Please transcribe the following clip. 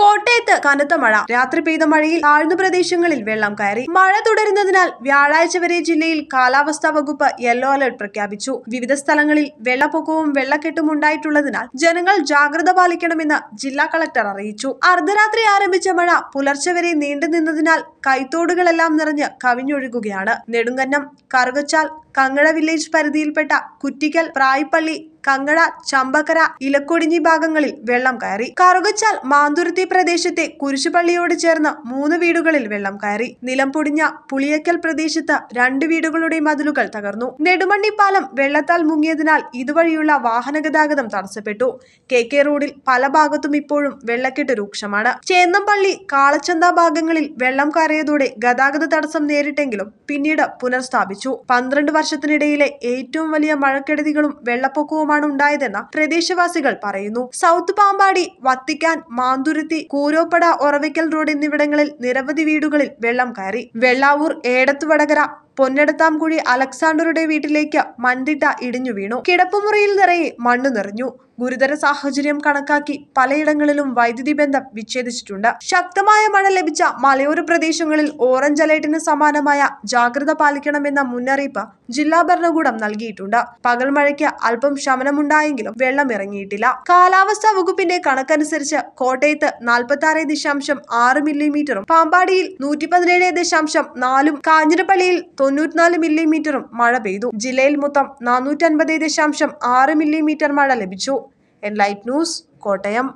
കോട്ടയത്ത് കനത്ത മഴ രാത്രി പെയ്ത മഴയിൽ താഴ്ന്ന പ്രദേശങ്ങളിൽ വെള്ളം കയറി മഴ തുടരുന്നതിനാൽ വ്യാഴാഴ്ച വരെ ജില്ലയിൽ കാലാവസ്ഥാ വകുപ്പ് യെല്ലോ അലർട്ട് പ്രഖ്യാപിച്ചു വിവിധ സ്ഥലങ്ങളിൽ വെള്ളപ്പൊക്കവും വെള്ളക്കെട്ടും ഉണ്ടായിട്ടുള്ളതിനാൽ ജനങ്ങൾ ജാഗ്രത പാലിക്കണമെന്ന് ജില്ലാ കളക്ടർ അറിയിച്ചു അർദ്ധരാത്രി ആരംഭിച്ച മഴ പുലർച്ചെ വരെ നീണ്ടുനിന്നതിനാൽ കൈത്തോടുകളെല്ലാം നിറഞ്ഞ് കവിഞ്ഞൊഴുകുകയാണ് നെടുങ്കന്നം കറുകച്ചാൽ കങ്ങള വില്ലേജ് പരിധിയിൽപ്പെട്ട കുറ്റിക്കൽ പ്രായിപ്പള്ളി കങ്ങള ചമ്പക്കര ഇലക്കൊടിഞ്ഞി ഭാഗങ്ങളിൽ വെള്ളം കയറി കറുകച്ചാൽ മാന്തുരുത്തി പ്രദേശത്തെ കുരിശുപള്ളിയോട് ചേർന്ന് മൂന്ന് വീടുകളിൽ വെള്ളം കയറി നിലം പൊടിഞ്ഞ പുളിയക്കൽ പ്രദേശത്ത് രണ്ട് വീടുകളുടെ മതിലുകൾ തകർന്നു നെടുമണ്ണി പാലം വെള്ളത്താൽ മുങ്ങിയതിനാൽ ഇതുവഴിയുള്ള വാഹനഗതാഗതം തടസ്സപ്പെട്ടു കെ കെ റോഡിൽ പല ഭാഗത്തും ഇപ്പോഴും വെള്ളക്കെട്ട് രൂക്ഷമാണ് ചേന്നംപള്ളി കാളച്ചന്ത ഭാഗങ്ങളിൽ വെള്ളം കയറിയതോടെ ഗതാഗത തടസ്സം നേരിട്ടെങ്കിലും പിന്നീട് പുനഃസ്ഥാപിച്ചു പന്ത്രണ്ട് വർഷത്തിനിടയിലെ ഏറ്റവും വലിയ മഴക്കെടുതികളും വെള്ളപ്പൊക്കവുമാണ് ഉണ്ടായതെന്ന് പ്രദേശവാസികൾ പറയുന്നു south Pampady Vatican Manthuruthy Kooroppada Oravakkal road എന്നിവിടങ്ങളിൽ നിരവധി വീടുകളിൽ വെള്ളം കയറി വെള്ളാവൂർ ഏടത്തു വടകര പൊന്നെടുത്താംകുഴി അലക്സാണ്ടറുടെ വീട്ടിലേക്ക് മണ്ടിട്ട ഇടിഞ്ഞു വീണു കിടപ്പുമുറിയിൽ നിറയെ മണ്ണ് നിറഞ്ഞു ഗുരുതര സാഹചര്യം കണക്കാക്കി പലയിടങ്ങളിലും വൈദ്യുതി ബന്ധം വിച്ഛേദിച്ചിട്ടുണ്ട് ശക്തമായ മഴ ലഭിച്ച മലയോര പ്രദേശങ്ങളിൽ ഓറഞ്ച് അലേർട്ടിന് സമാനമായ ജാഗ്രത പാലിക്കണമെന്ന മുന്നറിയിപ്പ് ജില്ലാ ഭരണകൂടം നൽകിയിട്ടുണ്ട് പകൽ മഴയ്ക്ക് അല്പം ശമനമുണ്ടായെങ്കിലും വെള്ളം ഇറങ്ങിയിട്ടില്ല കാലാവസ്ഥാ വകുപ്പിന്റെ കണക്കനുസരിച്ച് കോട്ടയത്ത് നാൽപ്പത്തി ആറ് ദശാംശം ആറ് മില്ലിമീറ്ററും പാമ്പാടിയിൽ നൂറ്റി പതിനേഴ് ദശാംശം നാലും കാഞ്ഞിരപ്പള്ളിയിൽ തൊണ്ണൂറ്റിനാല് മില്ലിമീറ്ററും മഴ പെയ്തു ജില്ലയിൽ മൊത്തം നാനൂറ്റി അൻപത് ദശാംശം ആറ് മില്ലിമീറ്റർ മഴ ലഭിച്ചു എൻലൈറ്റ് ന്യൂസ് കോട്ടയം